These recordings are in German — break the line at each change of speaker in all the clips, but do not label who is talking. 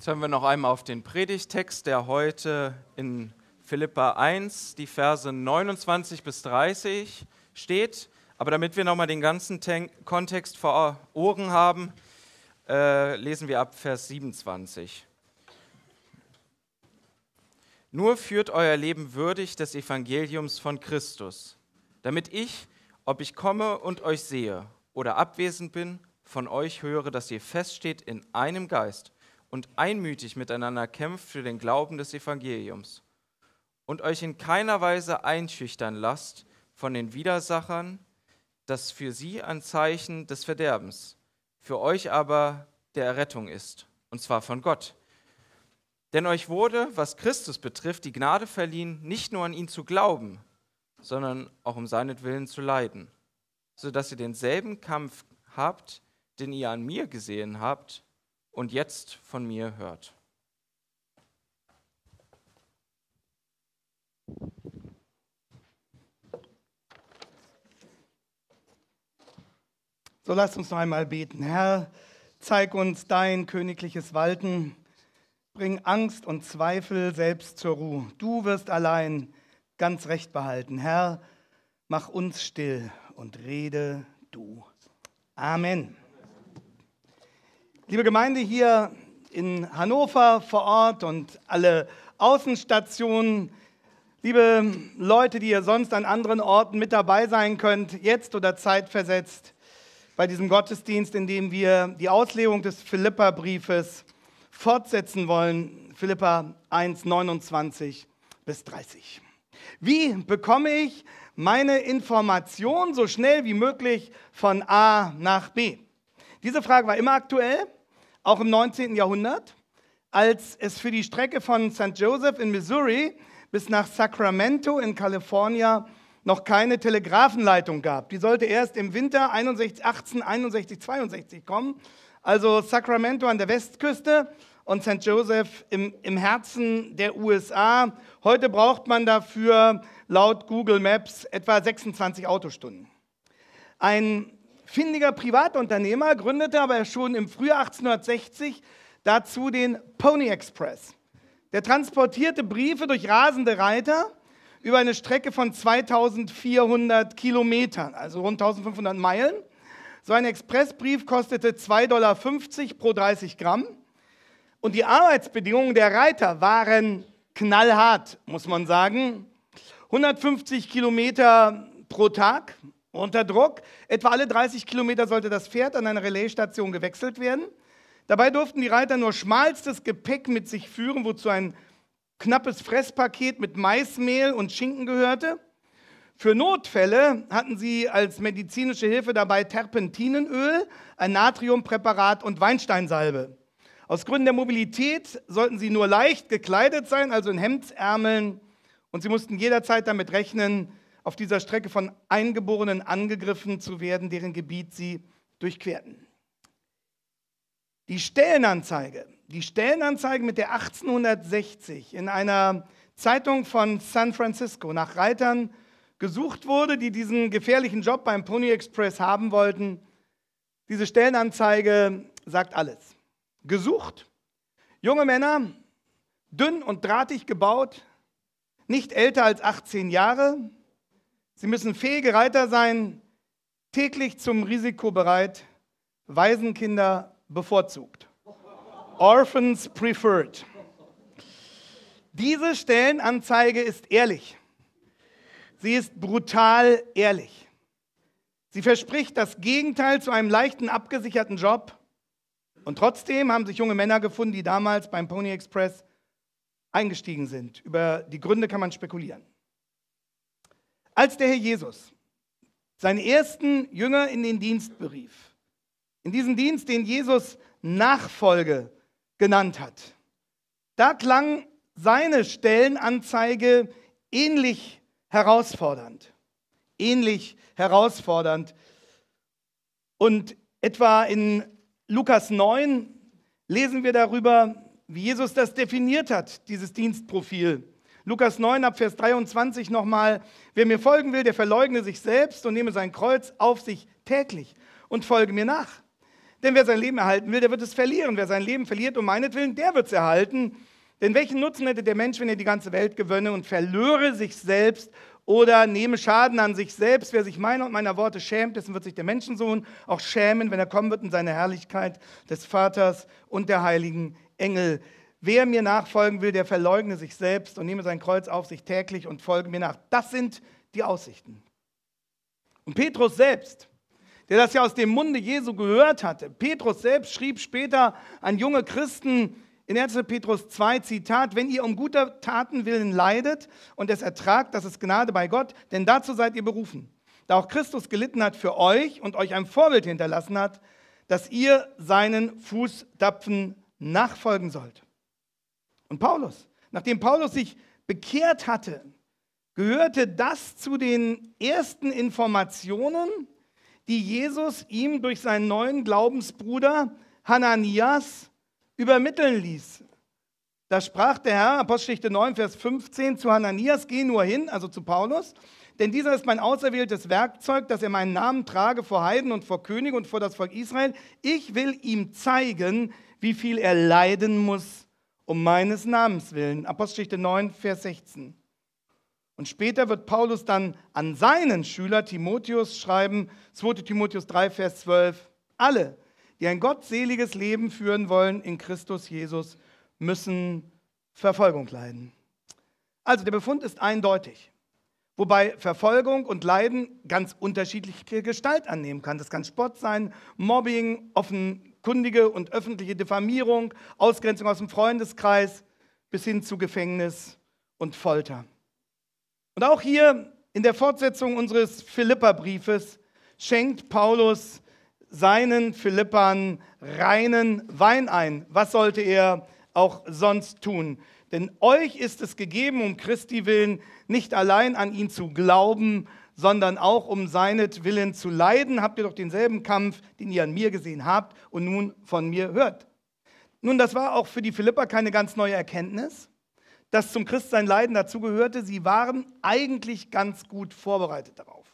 Jetzt hören wir noch einmal auf den Predigtext, der heute in Philippa 1, die Verse 29 bis 30 steht. Aber damit wir nochmal den ganzen Ten Kontext vor Ohren haben, äh, lesen wir ab Vers 27. Nur führt euer Leben würdig des Evangeliums von Christus, damit ich, ob ich komme und euch sehe oder abwesend bin, von euch höre, dass ihr feststeht in einem Geist – und einmütig miteinander kämpft für den Glauben des Evangeliums und euch in keiner Weise einschüchtern lasst von den Widersachern, das für sie ein Zeichen des Verderbens, für euch aber der Errettung ist, und zwar von Gott. Denn euch wurde, was Christus betrifft, die Gnade verliehen, nicht nur an ihn zu glauben, sondern auch um seinetwillen zu leiden, sodass ihr denselben Kampf habt, den ihr an mir gesehen habt und jetzt von mir hört.
So lasst uns noch einmal beten. Herr, zeig uns dein königliches Walten, bring Angst und Zweifel selbst zur Ruhe. Du wirst allein ganz recht behalten. Herr, mach uns still und rede du. Amen. Liebe Gemeinde hier in Hannover vor Ort und alle Außenstationen, liebe Leute, die ihr sonst an anderen Orten mit dabei sein könnt, jetzt oder zeitversetzt bei diesem Gottesdienst, in dem wir die Auslegung des Philippa-Briefes fortsetzen wollen, Philippa 1, 29 bis 30. Wie bekomme ich meine Information so schnell wie möglich von A nach B? Diese Frage war immer aktuell auch im 19. Jahrhundert, als es für die Strecke von St. Joseph in Missouri bis nach Sacramento in Kalifornien noch keine Telegrafenleitung gab. Die sollte erst im Winter 61, 18, 61, 62 kommen. Also Sacramento an der Westküste und St. Joseph im, im Herzen der USA. Heute braucht man dafür laut Google Maps etwa 26 Autostunden. Ein findiger Privatunternehmer, gründete aber schon im Frühjahr 1860 dazu den Pony Express. Der transportierte Briefe durch rasende Reiter über eine Strecke von 2400 Kilometern, also rund 1500 Meilen. So ein Expressbrief kostete 2,50 Dollar pro 30 Gramm. Und die Arbeitsbedingungen der Reiter waren knallhart, muss man sagen. 150 Kilometer pro Tag, unter Druck, etwa alle 30 Kilometer sollte das Pferd an einer Relaisstation gewechselt werden. Dabei durften die Reiter nur schmalstes Gepäck mit sich führen, wozu ein knappes Fresspaket mit Maismehl und Schinken gehörte. Für Notfälle hatten sie als medizinische Hilfe dabei Terpentinenöl, ein Natriumpräparat und Weinsteinsalbe. Aus Gründen der Mobilität sollten sie nur leicht gekleidet sein, also in Hemdsärmeln, und sie mussten jederzeit damit rechnen, auf dieser Strecke von Eingeborenen angegriffen zu werden, deren Gebiet sie durchquerten. Die Stellenanzeige, die Stellenanzeige mit der 1860 in einer Zeitung von San Francisco nach Reitern gesucht wurde, die diesen gefährlichen Job beim Pony Express haben wollten. Diese Stellenanzeige sagt alles. Gesucht, junge Männer, dünn und drahtig gebaut, nicht älter als 18 Jahre, Sie müssen fähige Reiter sein, täglich zum Risiko bereit, Waisenkinder bevorzugt. Orphans preferred. Diese Stellenanzeige ist ehrlich. Sie ist brutal ehrlich. Sie verspricht das Gegenteil zu einem leichten, abgesicherten Job. Und trotzdem haben sich junge Männer gefunden, die damals beim Pony Express eingestiegen sind. Über die Gründe kann man spekulieren. Als der Herr Jesus seine ersten Jünger in den Dienst berief, in diesen Dienst, den Jesus Nachfolge genannt hat, da klang seine Stellenanzeige ähnlich herausfordernd, ähnlich herausfordernd. Und etwa in Lukas 9 lesen wir darüber, wie Jesus das definiert hat, dieses Dienstprofil. Lukas 9 ab Vers 23 nochmal, wer mir folgen will, der verleugne sich selbst und nehme sein Kreuz auf sich täglich und folge mir nach. Denn wer sein Leben erhalten will, der wird es verlieren. Wer sein Leben verliert um meinetwillen, der wird es erhalten. Denn welchen Nutzen hätte der Mensch, wenn er die ganze Welt gewönne und verlöre sich selbst oder nehme Schaden an sich selbst? Wer sich meiner und meiner Worte schämt, dessen wird sich der Menschensohn auch schämen, wenn er kommen wird in seine Herrlichkeit des Vaters und der heiligen Engel. Wer mir nachfolgen will, der verleugne sich selbst und nehme sein Kreuz auf sich täglich und folge mir nach. Das sind die Aussichten. Und Petrus selbst, der das ja aus dem Munde Jesu gehört hatte, Petrus selbst schrieb später an junge Christen in 1. Petrus 2, Zitat, wenn ihr um guter Taten willen leidet und es ertragt, das ist Gnade bei Gott, denn dazu seid ihr berufen. Da auch Christus gelitten hat für euch und euch ein Vorbild hinterlassen hat, dass ihr seinen Fußdapfen nachfolgen sollt. Und Paulus, nachdem Paulus sich bekehrt hatte, gehörte das zu den ersten Informationen, die Jesus ihm durch seinen neuen Glaubensbruder Hananias übermitteln ließ. Da sprach der Herr, Apostelgeschichte 9, Vers 15, zu Hananias, geh nur hin, also zu Paulus, denn dieser ist mein auserwähltes Werkzeug, dass er meinen Namen trage vor Heiden und vor König und vor das Volk Israel. Ich will ihm zeigen, wie viel er leiden muss um meines Namens willen. Apostelgeschichte 9, Vers 16. Und später wird Paulus dann an seinen Schüler Timotheus schreiben, 2 Timotheus 3, Vers 12, alle, die ein gottseliges Leben führen wollen in Christus Jesus, müssen Verfolgung leiden. Also der Befund ist eindeutig, wobei Verfolgung und Leiden ganz unterschiedliche Gestalt annehmen kann. Das kann Spott sein, Mobbing, offen kundige und öffentliche Diffamierung, Ausgrenzung aus dem Freundeskreis bis hin zu Gefängnis und Folter. Und auch hier in der Fortsetzung unseres Philipperbriefes schenkt Paulus seinen Philippern reinen Wein ein. Was sollte er auch sonst tun? Denn euch ist es gegeben, um Christi willen, nicht allein an ihn zu glauben, sondern auch um seinetwillen zu leiden, habt ihr doch denselben Kampf, den ihr an mir gesehen habt und nun von mir hört. Nun, das war auch für die Philipper keine ganz neue Erkenntnis, dass zum Christ sein Leiden dazugehörte. Sie waren eigentlich ganz gut vorbereitet darauf.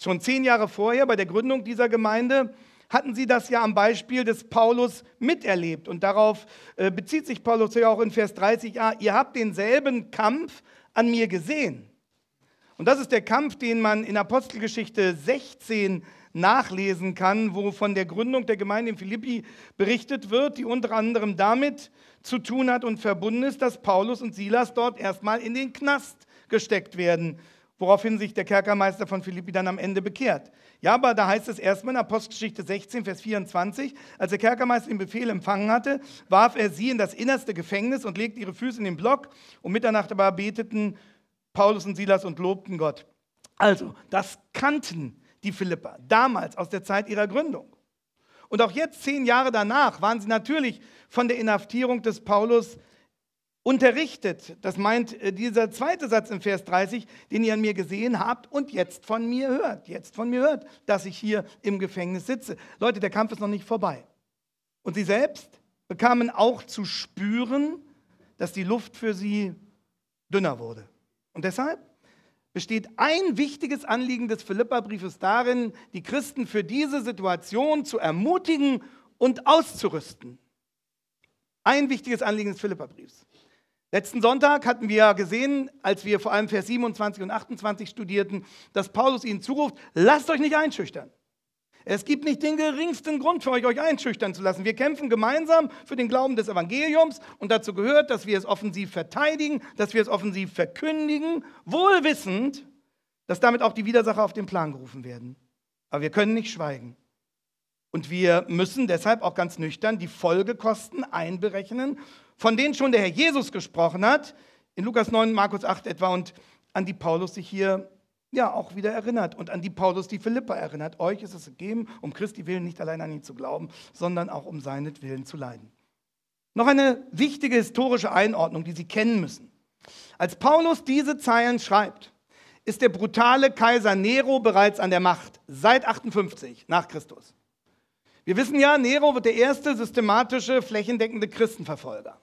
Schon zehn Jahre vorher, bei der Gründung dieser Gemeinde, hatten sie das ja am Beispiel des Paulus miterlebt. Und darauf äh, bezieht sich Paulus ja auch in Vers 30a. Ah, ihr habt denselben Kampf an mir gesehen. Und das ist der Kampf, den man in Apostelgeschichte 16 nachlesen kann, wo von der Gründung der Gemeinde in Philippi berichtet wird, die unter anderem damit zu tun hat und verbunden ist, dass Paulus und Silas dort erstmal in den Knast gesteckt werden, woraufhin sich der Kerkermeister von Philippi dann am Ende bekehrt. Ja, aber da heißt es erstmal in Apostelgeschichte 16, Vers 24, als der Kerkermeister den Befehl empfangen hatte, warf er sie in das innerste Gefängnis und legte ihre Füße in den Block. und Mitternacht aber beteten Paulus und Silas und lobten Gott. Also, das kannten die Philipper damals aus der Zeit ihrer Gründung. Und auch jetzt, zehn Jahre danach, waren sie natürlich von der Inhaftierung des Paulus unterrichtet. Das meint äh, dieser zweite Satz im Vers 30, den ihr an mir gesehen habt und jetzt von mir hört. Jetzt von mir hört, dass ich hier im Gefängnis sitze. Leute, der Kampf ist noch nicht vorbei. Und sie selbst bekamen auch zu spüren, dass die Luft für sie dünner wurde. Und deshalb besteht ein wichtiges Anliegen des Philippa-Briefes darin, die Christen für diese Situation zu ermutigen und auszurüsten. Ein wichtiges Anliegen des Philippa-Briefs. Letzten Sonntag hatten wir gesehen, als wir vor allem Vers 27 und 28 studierten, dass Paulus ihnen zuruft, lasst euch nicht einschüchtern. Es gibt nicht den geringsten Grund für euch, euch einschüchtern zu lassen. Wir kämpfen gemeinsam für den Glauben des Evangeliums und dazu gehört, dass wir es offensiv verteidigen, dass wir es offensiv verkündigen, wohl wissend, dass damit auch die Widersacher auf den Plan gerufen werden. Aber wir können nicht schweigen. Und wir müssen deshalb auch ganz nüchtern die Folgekosten einberechnen, von denen schon der Herr Jesus gesprochen hat, in Lukas 9, Markus 8 etwa, und an die Paulus sich hier ja auch wieder erinnert und an die Paulus die Philippa erinnert. Euch ist es gegeben, um Christi willen nicht allein an ihn zu glauben, sondern auch um seinetwillen zu leiden. Noch eine wichtige historische Einordnung, die Sie kennen müssen. Als Paulus diese Zeilen schreibt, ist der brutale Kaiser Nero bereits an der Macht, seit 58 nach Christus. Wir wissen ja, Nero wird der erste systematische, flächendeckende Christenverfolger.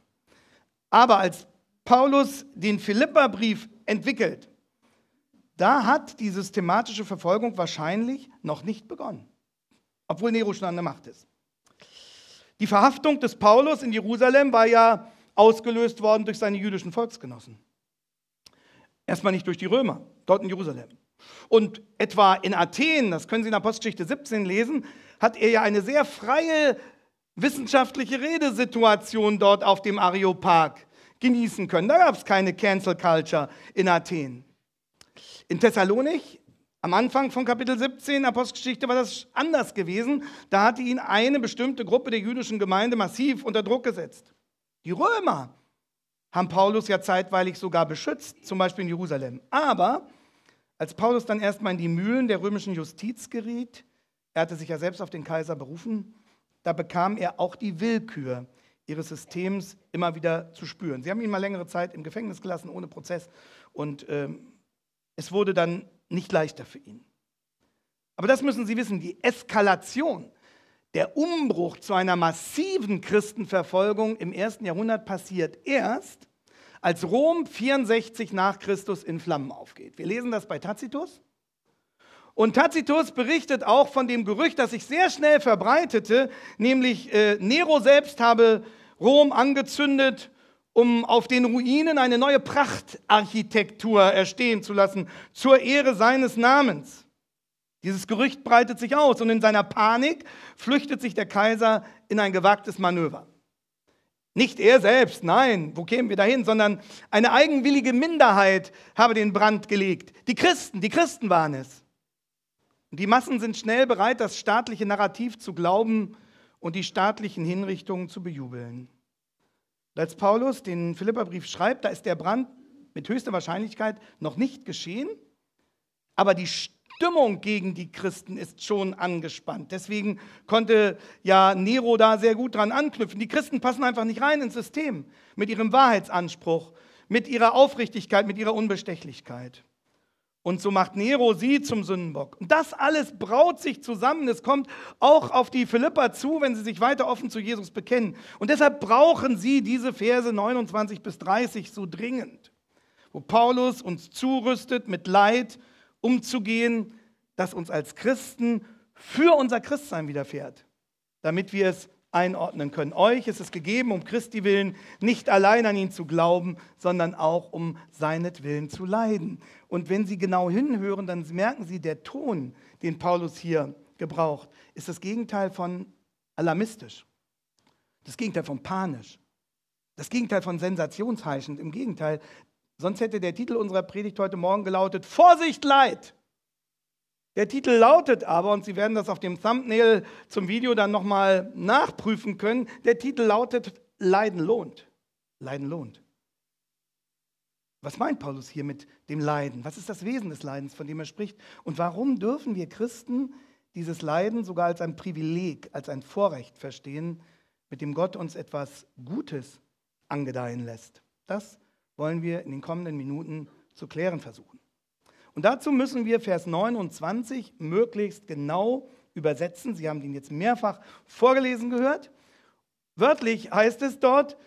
Aber als Paulus den Philippa-Brief entwickelt, da hat die systematische Verfolgung wahrscheinlich noch nicht begonnen, obwohl Nero schon an der Macht ist. Die Verhaftung des Paulus in Jerusalem war ja ausgelöst worden durch seine jüdischen Volksgenossen. Erstmal nicht durch die Römer, dort in Jerusalem. Und etwa in Athen, das können Sie in Apostelgeschichte 17 lesen, hat er ja eine sehr freie wissenschaftliche Redesituation dort auf dem Areopag genießen können. Da gab es keine Cancel Culture in Athen. In Thessalonik, am Anfang von Kapitel 17 Apostelgeschichte, war das anders gewesen. Da hatte ihn eine bestimmte Gruppe der jüdischen Gemeinde massiv unter Druck gesetzt. Die Römer haben Paulus ja zeitweilig sogar beschützt, zum Beispiel in Jerusalem. Aber als Paulus dann erstmal in die Mühlen der römischen Justiz geriet, er hatte sich ja selbst auf den Kaiser berufen, da bekam er auch die Willkür ihres Systems immer wieder zu spüren. Sie haben ihn mal längere Zeit im Gefängnis gelassen, ohne Prozess. Und ähm, es wurde dann nicht leichter für ihn. Aber das müssen Sie wissen, die Eskalation, der Umbruch zu einer massiven Christenverfolgung im ersten Jahrhundert passiert erst, als Rom 64 nach Christus in Flammen aufgeht. Wir lesen das bei Tacitus. Und Tacitus berichtet auch von dem Gerücht, das sich sehr schnell verbreitete, nämlich äh, Nero selbst habe Rom angezündet um auf den Ruinen eine neue Prachtarchitektur erstehen zu lassen, zur Ehre seines Namens. Dieses Gerücht breitet sich aus und in seiner Panik flüchtet sich der Kaiser in ein gewagtes Manöver. Nicht er selbst, nein, wo kämen wir dahin, sondern eine eigenwillige Minderheit habe den Brand gelegt. Die Christen, die Christen waren es. Und die Massen sind schnell bereit, das staatliche Narrativ zu glauben und die staatlichen Hinrichtungen zu bejubeln. Und als Paulus den Philipperbrief schreibt, da ist der Brand mit höchster Wahrscheinlichkeit noch nicht geschehen, aber die Stimmung gegen die Christen ist schon angespannt. Deswegen konnte ja Nero da sehr gut dran anknüpfen. Die Christen passen einfach nicht rein ins System mit ihrem Wahrheitsanspruch, mit ihrer Aufrichtigkeit, mit ihrer Unbestechlichkeit. Und so macht Nero sie zum Sündenbock. Und das alles braut sich zusammen. Es kommt auch auf die Philippa zu, wenn sie sich weiter offen zu Jesus bekennen. Und deshalb brauchen sie diese Verse 29 bis 30 so dringend, wo Paulus uns zurüstet, mit Leid umzugehen, das uns als Christen für unser Christsein widerfährt, damit wir es einordnen können. Euch ist es gegeben, um Christi willen nicht allein an ihn zu glauben, sondern auch um seinetwillen zu leiden. Und wenn Sie genau hinhören, dann merken Sie, der Ton, den Paulus hier gebraucht, ist das Gegenteil von alarmistisch, das Gegenteil von panisch, das Gegenteil von sensationsheischend. Im Gegenteil, sonst hätte der Titel unserer Predigt heute Morgen gelautet, Vorsicht, Leid! Der Titel lautet aber, und Sie werden das auf dem Thumbnail zum Video dann nochmal nachprüfen können, der Titel lautet Leiden lohnt. Leiden lohnt. Was meint Paulus hier mit dem Leiden? Was ist das Wesen des Leidens, von dem er spricht? Und warum dürfen wir Christen dieses Leiden sogar als ein Privileg, als ein Vorrecht verstehen, mit dem Gott uns etwas Gutes angedeihen lässt? Das wollen wir in den kommenden Minuten zu klären versuchen. Und dazu müssen wir Vers 29 möglichst genau übersetzen. Sie haben ihn jetzt mehrfach vorgelesen gehört. Wörtlich heißt es dort,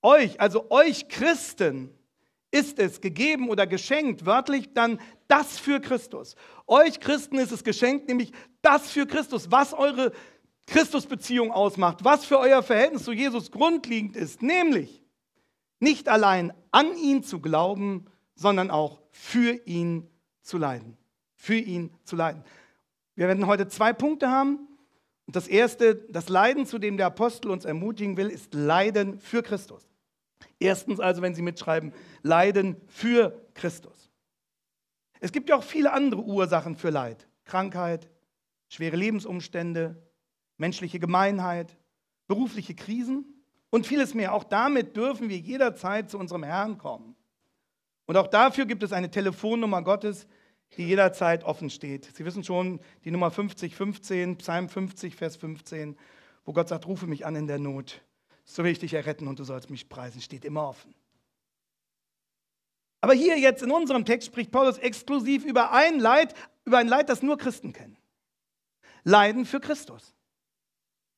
euch, also euch Christen, ist es gegeben oder geschenkt, wörtlich dann das für Christus. Euch Christen ist es geschenkt, nämlich das für Christus, was eure Christusbeziehung ausmacht, was für euer Verhältnis zu Jesus grundlegend ist, nämlich nicht allein an ihn zu glauben, sondern auch für ihn zu leiden. Für ihn zu leiden. Wir werden heute zwei Punkte haben. Und das erste, das Leiden, zu dem der Apostel uns ermutigen will, ist Leiden für Christus. Erstens also, wenn Sie mitschreiben, Leiden für Christus. Es gibt ja auch viele andere Ursachen für Leid. Krankheit, schwere Lebensumstände, menschliche Gemeinheit, berufliche Krisen und vieles mehr. Auch damit dürfen wir jederzeit zu unserem Herrn kommen. Und auch dafür gibt es eine Telefonnummer Gottes, die jederzeit offen steht. Sie wissen schon, die Nummer 5015, Psalm 50, Vers 15, wo Gott sagt, rufe mich an in der Not. So will ich dich erretten und du sollst mich preisen, steht immer offen. Aber hier jetzt in unserem Text spricht Paulus exklusiv über ein Leid, über ein Leid, das nur Christen kennen. Leiden für Christus.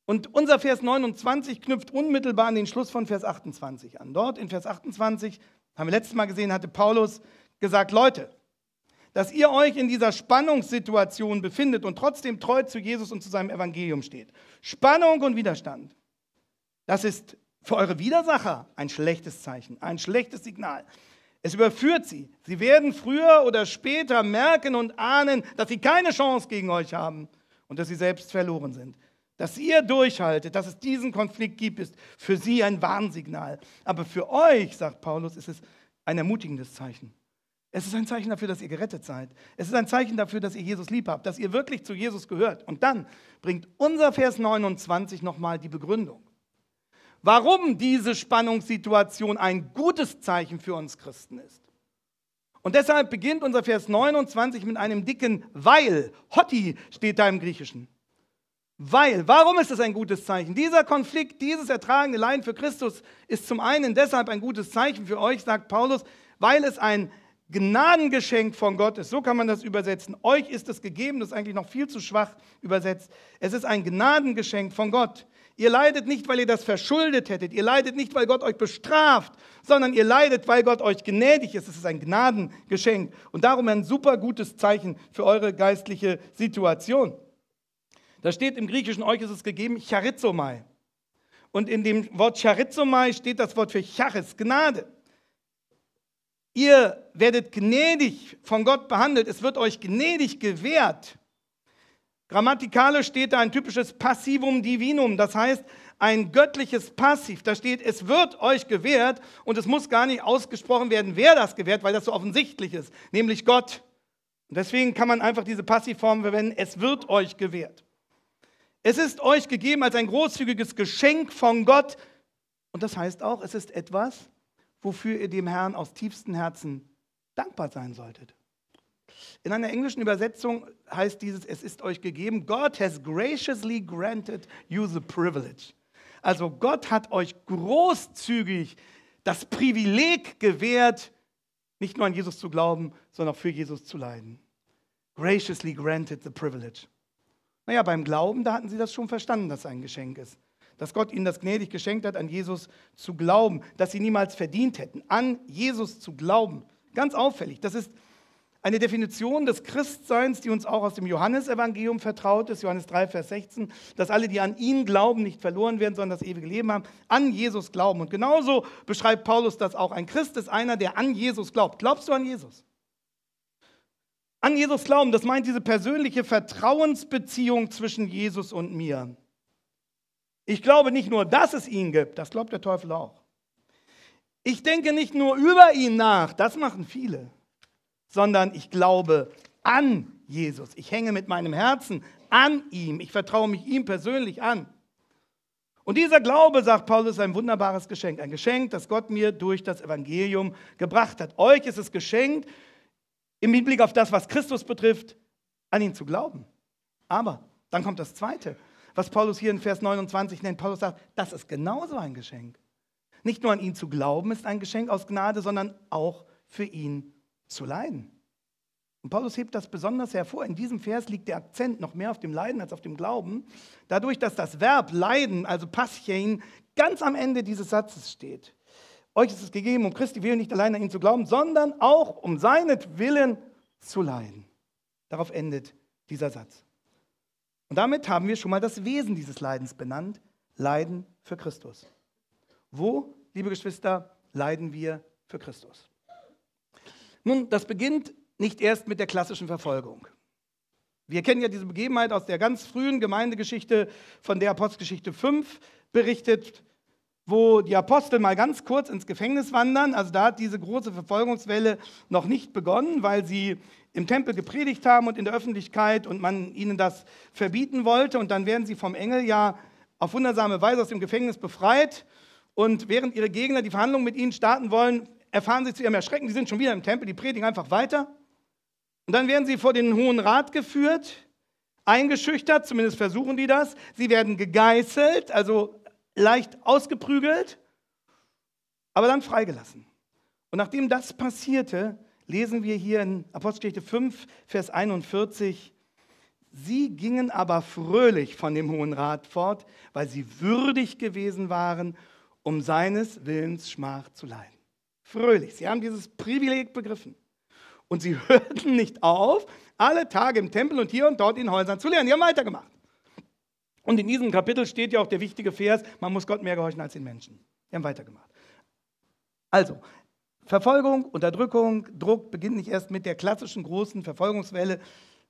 Und unser Vers 29 knüpft unmittelbar an den Schluss von Vers 28 an. Dort in Vers 28 haben wir letztes Mal gesehen, hatte Paulus gesagt, Leute, dass ihr euch in dieser Spannungssituation befindet und trotzdem treu zu Jesus und zu seinem Evangelium steht. Spannung und Widerstand. Das ist für eure Widersacher ein schlechtes Zeichen, ein schlechtes Signal. Es überführt sie. Sie werden früher oder später merken und ahnen, dass sie keine Chance gegen euch haben und dass sie selbst verloren sind. Dass ihr durchhaltet, dass es diesen Konflikt gibt, ist für sie ein Warnsignal. Aber für euch, sagt Paulus, ist es ein ermutigendes Zeichen. Es ist ein Zeichen dafür, dass ihr gerettet seid. Es ist ein Zeichen dafür, dass ihr Jesus lieb habt, dass ihr wirklich zu Jesus gehört. Und dann bringt unser Vers 29 nochmal die Begründung. Warum diese Spannungssituation ein gutes Zeichen für uns Christen ist. Und deshalb beginnt unser Vers 29 mit einem dicken Weil. Hotti steht da im Griechischen. Weil, warum ist das ein gutes Zeichen? Dieser Konflikt, dieses ertragende Leiden für Christus ist zum einen deshalb ein gutes Zeichen für euch, sagt Paulus, weil es ein Gnadengeschenk von Gott ist. So kann man das übersetzen. Euch ist es gegeben, das ist eigentlich noch viel zu schwach übersetzt. Es ist ein Gnadengeschenk von Gott. Ihr leidet nicht, weil ihr das verschuldet hättet. Ihr leidet nicht, weil Gott euch bestraft, sondern ihr leidet, weil Gott euch gnädig ist. Es ist ein Gnadengeschenk und darum ein super gutes Zeichen für eure geistliche Situation. Da steht im Griechischen euch ist es gegeben, charizomai. Und in dem Wort charizomai steht das Wort für charis, Gnade. Ihr werdet gnädig von Gott behandelt, es wird euch gnädig gewährt. Grammatikalisch steht da ein typisches Passivum Divinum, das heißt ein göttliches Passiv. Da steht, es wird euch gewährt und es muss gar nicht ausgesprochen werden, wer das gewährt, weil das so offensichtlich ist, nämlich Gott. Und deswegen kann man einfach diese Passivform verwenden, es wird euch gewährt. Es ist euch gegeben als ein großzügiges Geschenk von Gott. Und das heißt auch, es ist etwas, wofür ihr dem Herrn aus tiefstem Herzen dankbar sein solltet. In einer englischen Übersetzung heißt dieses, es ist euch gegeben, God has graciously granted you the privilege. Also Gott hat euch großzügig das Privileg gewährt, nicht nur an Jesus zu glauben, sondern auch für Jesus zu leiden. Graciously granted the privilege. Naja, beim Glauben, da hatten sie das schon verstanden, dass es ein Geschenk ist. Dass Gott ihnen das gnädig geschenkt hat, an Jesus zu glauben, dass sie niemals verdient hätten, an Jesus zu glauben. Ganz auffällig. Das ist eine Definition des Christseins, die uns auch aus dem Johannesevangelium vertraut ist, Johannes 3, Vers 16, dass alle, die an ihn glauben, nicht verloren werden, sondern das ewige Leben haben, an Jesus glauben. Und genauso beschreibt Paulus das auch. Ein Christ ist einer, der an Jesus glaubt. Glaubst du an Jesus? An Jesus glauben, das meint diese persönliche Vertrauensbeziehung zwischen Jesus und mir. Ich glaube nicht nur, dass es ihn gibt, das glaubt der Teufel auch. Ich denke nicht nur über ihn nach, das machen viele, sondern ich glaube an Jesus. Ich hänge mit meinem Herzen an ihm. Ich vertraue mich ihm persönlich an. Und dieser Glaube, sagt Paulus, ist ein wunderbares Geschenk. Ein Geschenk, das Gott mir durch das Evangelium gebracht hat. Euch ist es geschenkt im Hinblick auf das, was Christus betrifft, an ihn zu glauben. Aber dann kommt das Zweite, was Paulus hier in Vers 29 nennt. Paulus sagt, das ist genauso ein Geschenk. Nicht nur an ihn zu glauben ist ein Geschenk aus Gnade, sondern auch für ihn zu leiden. Und Paulus hebt das besonders hervor. In diesem Vers liegt der Akzent noch mehr auf dem Leiden als auf dem Glauben, dadurch, dass das Verb leiden, also Paschain, ganz am Ende dieses Satzes steht. Euch ist es gegeben, um Christi willen nicht allein an ihn zu glauben, sondern auch um seinetwillen zu leiden. Darauf endet dieser Satz. Und damit haben wir schon mal das Wesen dieses Leidens benannt. Leiden für Christus. Wo, liebe Geschwister, leiden wir für Christus? Nun, das beginnt nicht erst mit der klassischen Verfolgung. Wir kennen ja diese Begebenheit aus der ganz frühen Gemeindegeschichte, von der Apostelgeschichte 5 berichtet wo die Apostel mal ganz kurz ins Gefängnis wandern. Also da hat diese große Verfolgungswelle noch nicht begonnen, weil sie im Tempel gepredigt haben und in der Öffentlichkeit und man ihnen das verbieten wollte. Und dann werden sie vom Engel ja auf wundersame Weise aus dem Gefängnis befreit. Und während ihre Gegner die Verhandlungen mit ihnen starten wollen, erfahren sie zu ihrem Erschrecken, die sind schon wieder im Tempel, die predigen einfach weiter. Und dann werden sie vor den Hohen Rat geführt, eingeschüchtert, zumindest versuchen die das. Sie werden gegeißelt, also leicht ausgeprügelt, aber dann freigelassen. Und nachdem das passierte, lesen wir hier in Apostelgeschichte 5, Vers 41, Sie gingen aber fröhlich von dem Hohen Rat fort, weil sie würdig gewesen waren, um seines Willens Schmach zu leiden. Fröhlich, sie haben dieses Privileg begriffen. Und sie hörten nicht auf, alle Tage im Tempel und hier und dort in Häusern zu lernen. Sie haben weitergemacht. Und in diesem Kapitel steht ja auch der wichtige Vers, man muss Gott mehr gehorchen als den Menschen. Wir haben weitergemacht. Also, Verfolgung, Unterdrückung, Druck beginnt nicht erst mit der klassischen großen Verfolgungswelle.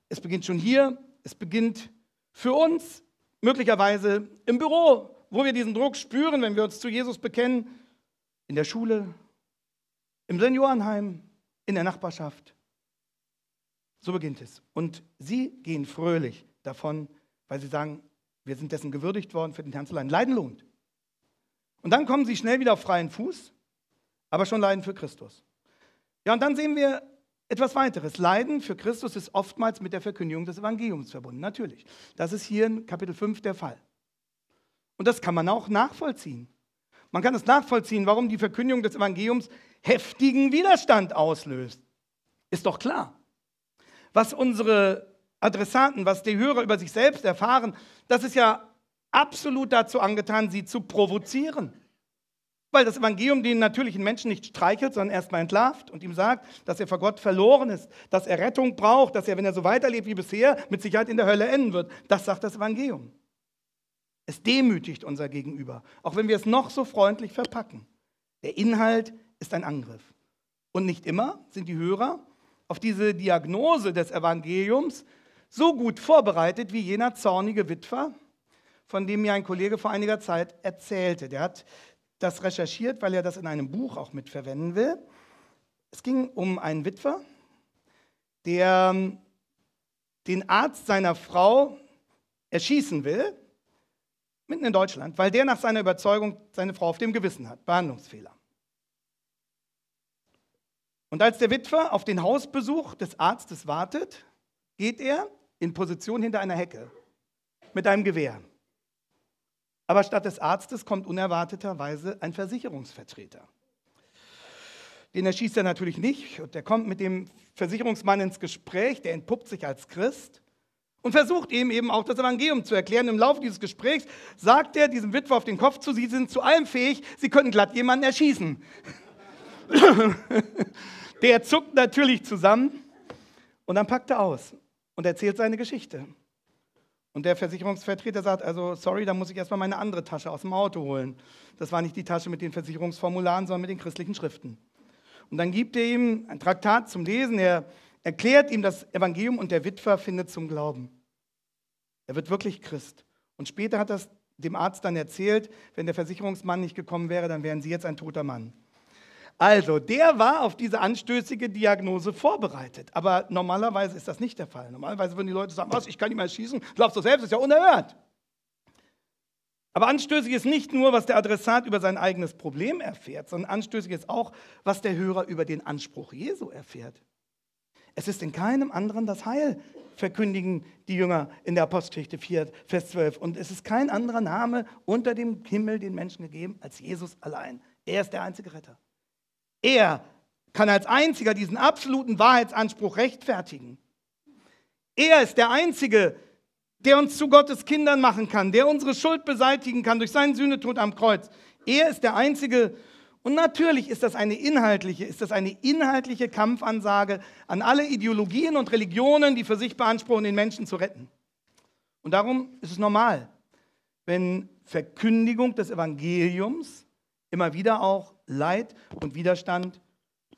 Es beginnt schon hier, es beginnt für uns möglicherweise im Büro, wo wir diesen Druck spüren, wenn wir uns zu Jesus bekennen, in der Schule, im Seniorenheim, in der Nachbarschaft. So beginnt es. Und sie gehen fröhlich davon, weil sie sagen, wir sind dessen gewürdigt worden, für den Herrn zu leiden. Leiden lohnt. Und dann kommen sie schnell wieder auf freien Fuß, aber schon Leiden für Christus. Ja, und dann sehen wir etwas weiteres. Leiden für Christus ist oftmals mit der Verkündigung des Evangeliums verbunden, natürlich. Das ist hier in Kapitel 5 der Fall. Und das kann man auch nachvollziehen. Man kann es nachvollziehen, warum die Verkündigung des Evangeliums heftigen Widerstand auslöst. Ist doch klar. Was unsere Adressaten, was die Hörer über sich selbst erfahren, das ist ja absolut dazu angetan, sie zu provozieren. Weil das Evangelium den natürlichen Menschen nicht streichelt, sondern erstmal entlarvt und ihm sagt, dass er vor Gott verloren ist, dass er Rettung braucht, dass er, wenn er so weiterlebt wie bisher, mit Sicherheit in der Hölle enden wird. Das sagt das Evangelium. Es demütigt unser Gegenüber, auch wenn wir es noch so freundlich verpacken. Der Inhalt ist ein Angriff. Und nicht immer sind die Hörer auf diese Diagnose des Evangeliums so gut vorbereitet wie jener zornige Witwer, von dem mir ein Kollege vor einiger Zeit erzählte. Der hat das recherchiert, weil er das in einem Buch auch mitverwenden will. Es ging um einen Witwer, der ähm, den Arzt seiner Frau erschießen will, mitten in Deutschland, weil der nach seiner Überzeugung seine Frau auf dem Gewissen hat. Behandlungsfehler. Und als der Witwer auf den Hausbesuch des Arztes wartet, geht er in Position hinter einer Hecke mit einem Gewehr. Aber statt des Arztes kommt unerwarteterweise ein Versicherungsvertreter. Den erschießt er natürlich nicht und der kommt mit dem Versicherungsmann ins Gespräch, der entpuppt sich als Christ und versucht ihm eben auch das Evangelium zu erklären. Im Laufe dieses Gesprächs sagt er diesem Witwer auf den Kopf zu, sie sind zu allem fähig, sie können glatt jemanden erschießen. der zuckt natürlich zusammen und dann packt er aus und erzählt seine Geschichte. Und der Versicherungsvertreter sagt, also sorry, da muss ich erstmal meine andere Tasche aus dem Auto holen. Das war nicht die Tasche mit den Versicherungsformularen, sondern mit den christlichen Schriften. Und dann gibt er ihm ein Traktat zum Lesen, er erklärt ihm das Evangelium und der Witwer findet zum Glauben. Er wird wirklich Christ. Und später hat das dem Arzt dann erzählt, wenn der Versicherungsmann nicht gekommen wäre, dann wären sie jetzt ein toter Mann. Also, der war auf diese anstößige Diagnose vorbereitet. Aber normalerweise ist das nicht der Fall. Normalerweise würden die Leute sagen, was, ich kann nicht mehr schießen, glaubst du selbst, ist ja unerhört. Aber anstößig ist nicht nur, was der Adressat über sein eigenes Problem erfährt, sondern anstößig ist auch, was der Hörer über den Anspruch Jesu erfährt. Es ist in keinem anderen das Heil, verkündigen die Jünger in der Apostelgeschichte 4, Vers 12. Und es ist kein anderer Name unter dem Himmel den Menschen gegeben als Jesus allein. Er ist der einzige Retter. Er kann als einziger diesen absoluten Wahrheitsanspruch rechtfertigen. Er ist der Einzige, der uns zu Gottes Kindern machen kann, der unsere Schuld beseitigen kann durch seinen Sühnetod am Kreuz. Er ist der Einzige. Und natürlich ist das eine inhaltliche, ist das eine inhaltliche Kampfansage an alle Ideologien und Religionen, die für sich beanspruchen, den Menschen zu retten. Und darum ist es normal, wenn Verkündigung des Evangeliums immer wieder auch Leid und Widerstand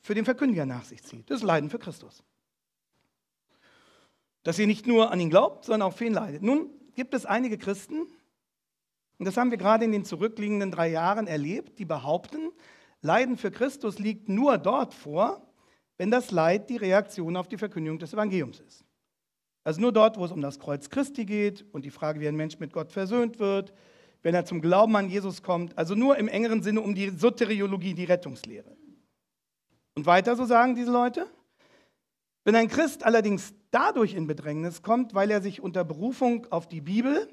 für den Verkündiger nach sich zieht. Das Leiden für Christus. Dass ihr nicht nur an ihn glaubt, sondern auch für ihn leidet. Nun gibt es einige Christen, und das haben wir gerade in den zurückliegenden drei Jahren erlebt, die behaupten, Leiden für Christus liegt nur dort vor, wenn das Leid die Reaktion auf die Verkündigung des Evangeliums ist. Also nur dort, wo es um das Kreuz Christi geht und die Frage, wie ein Mensch mit Gott versöhnt wird, wenn er zum Glauben an Jesus kommt, also nur im engeren Sinne um die Soteriologie, die Rettungslehre. Und weiter so sagen diese Leute, wenn ein Christ allerdings dadurch in Bedrängnis kommt, weil er sich unter Berufung auf die Bibel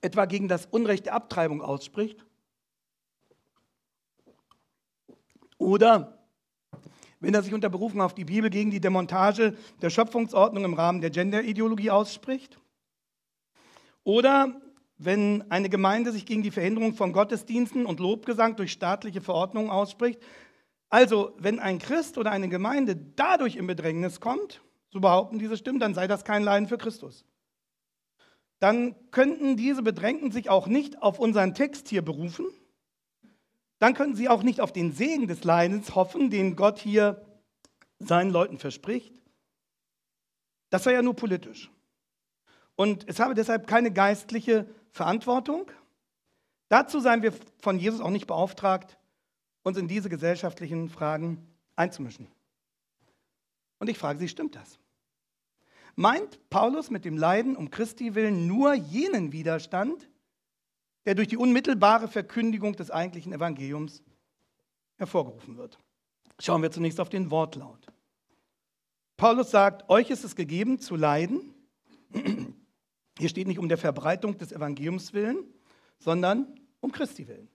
etwa gegen das Unrecht der Abtreibung ausspricht, oder wenn er sich unter Berufung auf die Bibel gegen die Demontage der Schöpfungsordnung im Rahmen der Genderideologie ausspricht, oder wenn eine Gemeinde sich gegen die Verhinderung von Gottesdiensten und Lobgesang durch staatliche Verordnungen ausspricht, also wenn ein Christ oder eine Gemeinde dadurch in Bedrängnis kommt, so behaupten diese Stimmen, dann sei das kein Leiden für Christus. Dann könnten diese Bedrängten sich auch nicht auf unseren Text hier berufen, dann könnten sie auch nicht auf den Segen des Leidens hoffen, den Gott hier seinen Leuten verspricht. Das sei ja nur politisch. Und es habe deshalb keine geistliche Verantwortung. Dazu seien wir von Jesus auch nicht beauftragt, uns in diese gesellschaftlichen Fragen einzumischen. Und ich frage Sie, stimmt das? Meint Paulus mit dem Leiden um Christi willen nur jenen Widerstand, der durch die unmittelbare Verkündigung des eigentlichen Evangeliums hervorgerufen wird? Schauen wir zunächst auf den Wortlaut. Paulus sagt, euch ist es gegeben zu leiden, hier steht nicht um der Verbreitung des Evangeliums willen, sondern um Christi willen.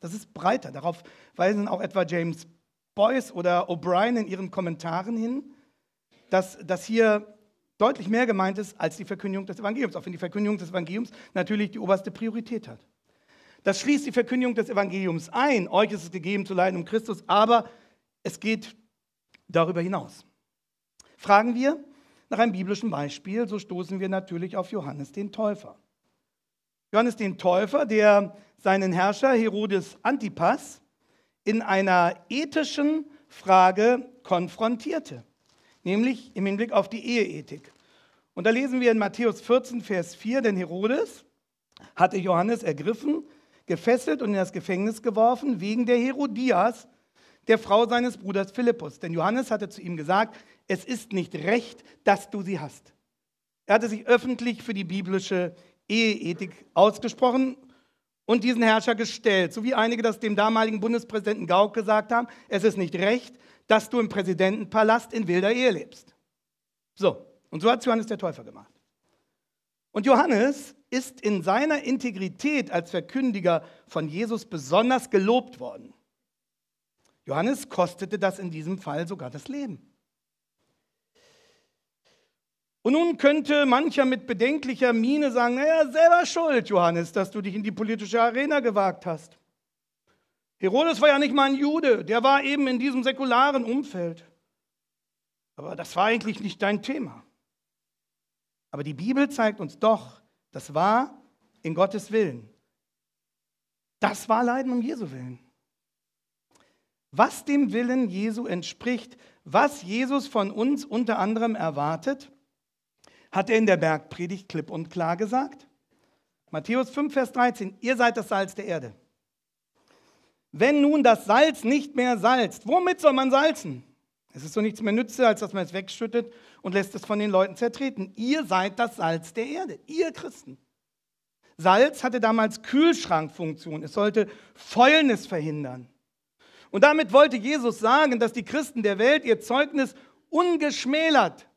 Das ist breiter. Darauf weisen auch etwa James Boyce oder O'Brien in ihren Kommentaren hin, dass, dass hier deutlich mehr gemeint ist als die Verkündigung des Evangeliums, auch wenn die Verkündigung des Evangeliums natürlich die oberste Priorität hat. Das schließt die Verkündigung des Evangeliums ein. Euch ist es gegeben zu leiden um Christus, aber es geht darüber hinaus. Fragen wir, nach einem biblischen Beispiel, so stoßen wir natürlich auf Johannes den Täufer. Johannes den Täufer, der seinen Herrscher Herodes Antipas in einer ethischen Frage konfrontierte, nämlich im Hinblick auf die Eheethik. Und da lesen wir in Matthäus 14, Vers 4, denn Herodes hatte Johannes ergriffen, gefesselt und in das Gefängnis geworfen wegen der Herodias, der Frau seines Bruders Philippus. Denn Johannes hatte zu ihm gesagt, es ist nicht recht, dass du sie hast. Er hatte sich öffentlich für die biblische Eheethik ausgesprochen und diesen Herrscher gestellt, so wie einige das dem damaligen Bundespräsidenten Gauck gesagt haben, es ist nicht recht, dass du im Präsidentenpalast in wilder Ehe lebst. So, und so hat Johannes der Täufer gemacht. Und Johannes ist in seiner Integrität als Verkündiger von Jesus besonders gelobt worden. Johannes kostete das in diesem Fall sogar das Leben. Und nun könnte mancher mit bedenklicher Miene sagen, naja, selber schuld, Johannes, dass du dich in die politische Arena gewagt hast. Herodes war ja nicht mal ein Jude, der war eben in diesem säkularen Umfeld. Aber das war eigentlich nicht dein Thema. Aber die Bibel zeigt uns doch, das war in Gottes Willen. Das war Leiden um Jesu Willen. Was dem Willen Jesu entspricht, was Jesus von uns unter anderem erwartet, hat er in der Bergpredigt klipp und klar gesagt. Matthäus 5, Vers 13, ihr seid das Salz der Erde. Wenn nun das Salz nicht mehr salzt, womit soll man salzen? Es ist so nichts mehr nütze, als dass man es wegschüttet und lässt es von den Leuten zertreten. Ihr seid das Salz der Erde, ihr Christen. Salz hatte damals Kühlschrankfunktion. Es sollte Fäulnis verhindern. Und damit wollte Jesus sagen, dass die Christen der Welt ihr Zeugnis ungeschmälert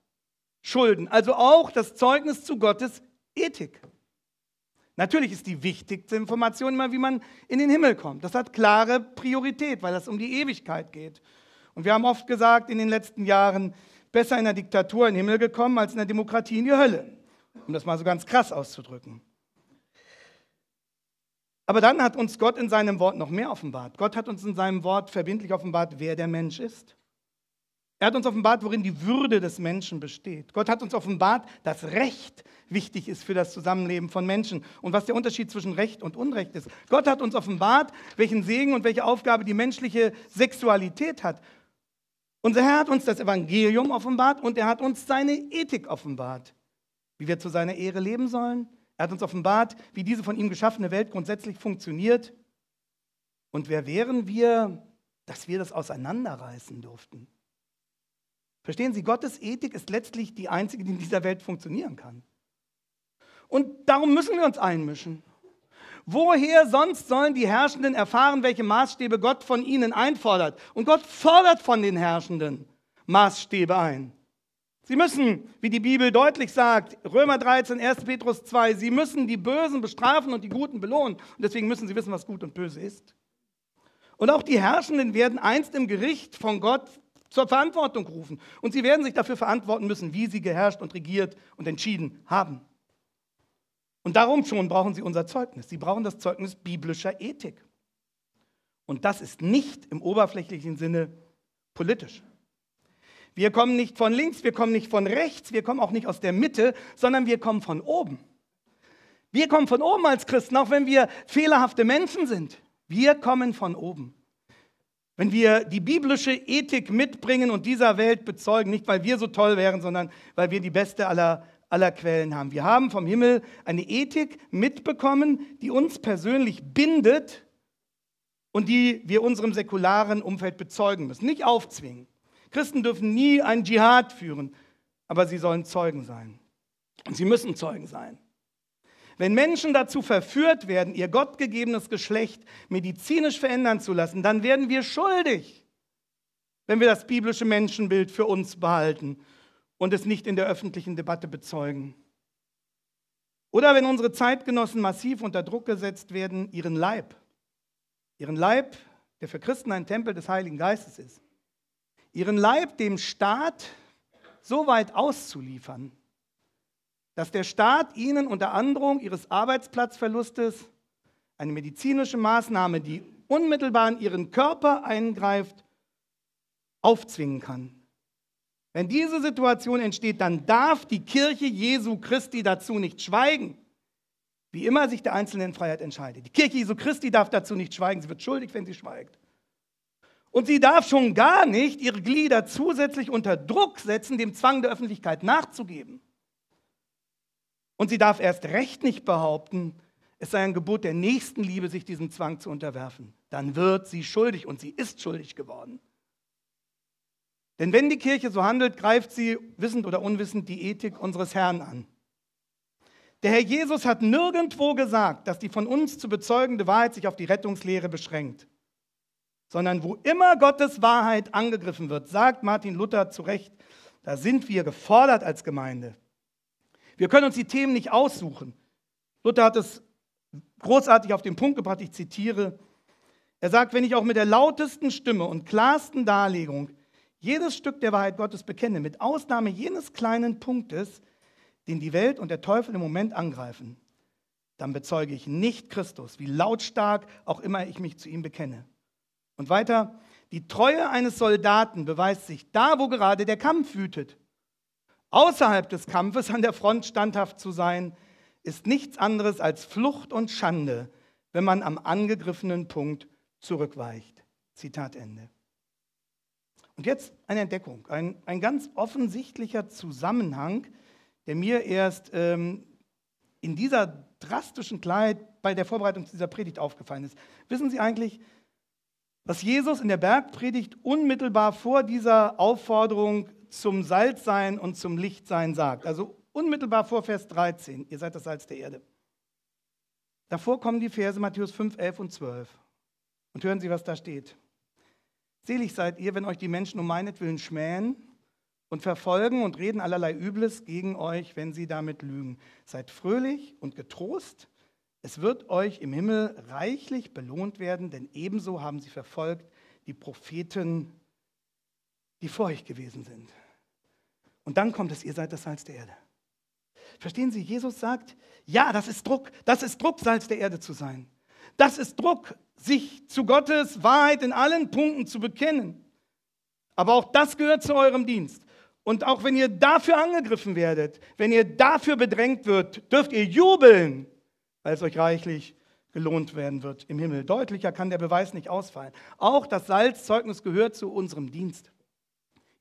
Schulden. Also auch das Zeugnis zu Gottes Ethik. Natürlich ist die wichtigste Information immer, wie man in den Himmel kommt. Das hat klare Priorität, weil es um die Ewigkeit geht. Und wir haben oft gesagt in den letzten Jahren, besser in der Diktatur in den Himmel gekommen als in der Demokratie in die Hölle. Um das mal so ganz krass auszudrücken. Aber dann hat uns Gott in seinem Wort noch mehr offenbart. Gott hat uns in seinem Wort verbindlich offenbart, wer der Mensch ist. Er hat uns offenbart, worin die Würde des Menschen besteht. Gott hat uns offenbart, dass Recht wichtig ist für das Zusammenleben von Menschen und was der Unterschied zwischen Recht und Unrecht ist. Gott hat uns offenbart, welchen Segen und welche Aufgabe die menschliche Sexualität hat. Unser Herr hat uns das Evangelium offenbart und er hat uns seine Ethik offenbart, wie wir zu seiner Ehre leben sollen. Er hat uns offenbart, wie diese von ihm geschaffene Welt grundsätzlich funktioniert. Und wer wären wir, dass wir das auseinanderreißen durften? Verstehen Sie, Gottes Ethik ist letztlich die einzige, die in dieser Welt funktionieren kann. Und darum müssen wir uns einmischen. Woher sonst sollen die Herrschenden erfahren, welche Maßstäbe Gott von ihnen einfordert? Und Gott fordert von den Herrschenden Maßstäbe ein. Sie müssen, wie die Bibel deutlich sagt, Römer 13, 1. Petrus 2, sie müssen die Bösen bestrafen und die Guten belohnen. Und deswegen müssen sie wissen, was gut und böse ist. Und auch die Herrschenden werden einst im Gericht von Gott zur Verantwortung rufen. Und sie werden sich dafür verantworten müssen, wie sie geherrscht und regiert und entschieden haben. Und darum schon brauchen sie unser Zeugnis. Sie brauchen das Zeugnis biblischer Ethik. Und das ist nicht im oberflächlichen Sinne politisch. Wir kommen nicht von links, wir kommen nicht von rechts, wir kommen auch nicht aus der Mitte, sondern wir kommen von oben. Wir kommen von oben als Christen, auch wenn wir fehlerhafte Menschen sind. Wir kommen von oben. Wenn wir die biblische Ethik mitbringen und dieser Welt bezeugen, nicht weil wir so toll wären, sondern weil wir die beste aller, aller Quellen haben. Wir haben vom Himmel eine Ethik mitbekommen, die uns persönlich bindet und die wir unserem säkularen Umfeld bezeugen müssen, nicht aufzwingen. Christen dürfen nie einen Dschihad führen, aber sie sollen Zeugen sein. Und sie müssen Zeugen sein. Wenn Menschen dazu verführt werden, ihr gottgegebenes Geschlecht medizinisch verändern zu lassen, dann werden wir schuldig, wenn wir das biblische Menschenbild für uns behalten und es nicht in der öffentlichen Debatte bezeugen. Oder wenn unsere Zeitgenossen massiv unter Druck gesetzt werden, ihren Leib, ihren Leib, der für Christen ein Tempel des Heiligen Geistes ist, ihren Leib dem Staat so weit auszuliefern, dass der Staat ihnen unter Androhung ihres Arbeitsplatzverlustes eine medizinische Maßnahme, die unmittelbar in ihren Körper eingreift, aufzwingen kann. Wenn diese Situation entsteht, dann darf die Kirche Jesu Christi dazu nicht schweigen, wie immer sich der Einzelne in Freiheit entscheidet. Die Kirche Jesu Christi darf dazu nicht schweigen, sie wird schuldig, wenn sie schweigt. Und sie darf schon gar nicht ihre Glieder zusätzlich unter Druck setzen, dem Zwang der Öffentlichkeit nachzugeben. Und sie darf erst recht nicht behaupten, es sei ein Gebot der Nächstenliebe, sich diesem Zwang zu unterwerfen. Dann wird sie schuldig und sie ist schuldig geworden. Denn wenn die Kirche so handelt, greift sie, wissend oder unwissend, die Ethik unseres Herrn an. Der Herr Jesus hat nirgendwo gesagt, dass die von uns zu bezeugende Wahrheit sich auf die Rettungslehre beschränkt, sondern wo immer Gottes Wahrheit angegriffen wird, sagt Martin Luther zu Recht, da sind wir gefordert als Gemeinde. Wir können uns die Themen nicht aussuchen. Luther hat es großartig auf den Punkt gebracht, ich zitiere. Er sagt, wenn ich auch mit der lautesten Stimme und klarsten Darlegung jedes Stück der Wahrheit Gottes bekenne, mit Ausnahme jenes kleinen Punktes, den die Welt und der Teufel im Moment angreifen, dann bezeuge ich nicht Christus, wie lautstark auch immer ich mich zu ihm bekenne. Und weiter, die Treue eines Soldaten beweist sich da, wo gerade der Kampf wütet. Außerhalb des Kampfes an der Front standhaft zu sein, ist nichts anderes als Flucht und Schande, wenn man am angegriffenen Punkt zurückweicht. Zitat Ende. Und jetzt eine Entdeckung, ein, ein ganz offensichtlicher Zusammenhang, der mir erst ähm, in dieser drastischen Kleid bei der Vorbereitung zu dieser Predigt aufgefallen ist. Wissen Sie eigentlich, was Jesus in der Bergpredigt unmittelbar vor dieser Aufforderung zum Salzsein und zum Lichtsein sagt. Also unmittelbar vor Vers 13, ihr seid das Salz der Erde. Davor kommen die Verse Matthäus 5, 11 und 12. Und hören Sie, was da steht. Selig seid ihr, wenn euch die Menschen um meinetwillen schmähen und verfolgen und reden allerlei Übles gegen euch, wenn sie damit lügen. Seid fröhlich und getrost. Es wird euch im Himmel reichlich belohnt werden, denn ebenso haben sie verfolgt die Propheten, die vor euch gewesen sind. Und dann kommt es, ihr seid das Salz der Erde. Verstehen Sie, Jesus sagt, ja, das ist Druck, das ist Druck, Salz der Erde zu sein. Das ist Druck, sich zu Gottes Wahrheit in allen Punkten zu bekennen. Aber auch das gehört zu eurem Dienst. Und auch wenn ihr dafür angegriffen werdet, wenn ihr dafür bedrängt wird, dürft ihr jubeln, weil es euch reichlich gelohnt werden wird im Himmel. Deutlicher kann der Beweis nicht ausfallen. Auch das Salzzeugnis gehört zu unserem Dienst.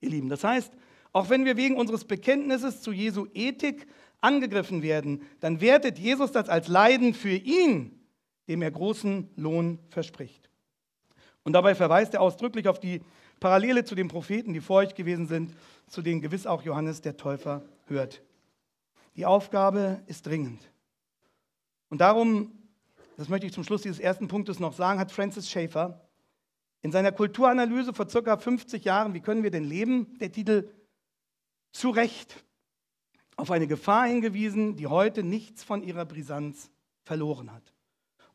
Ihr Lieben, das heißt, auch wenn wir wegen unseres Bekenntnisses zu Jesu Ethik angegriffen werden, dann wertet Jesus das als Leiden für ihn, dem er großen Lohn verspricht. Und dabei verweist er ausdrücklich auf die Parallele zu den Propheten, die vor euch gewesen sind, zu denen gewiss auch Johannes der Täufer hört. Die Aufgabe ist dringend. Und darum, das möchte ich zum Schluss dieses ersten Punktes noch sagen, hat Francis Schaeffer in seiner Kulturanalyse vor circa 50 Jahren, wie können wir denn leben, der Titel zu Recht auf eine Gefahr hingewiesen, die heute nichts von ihrer Brisanz verloren hat.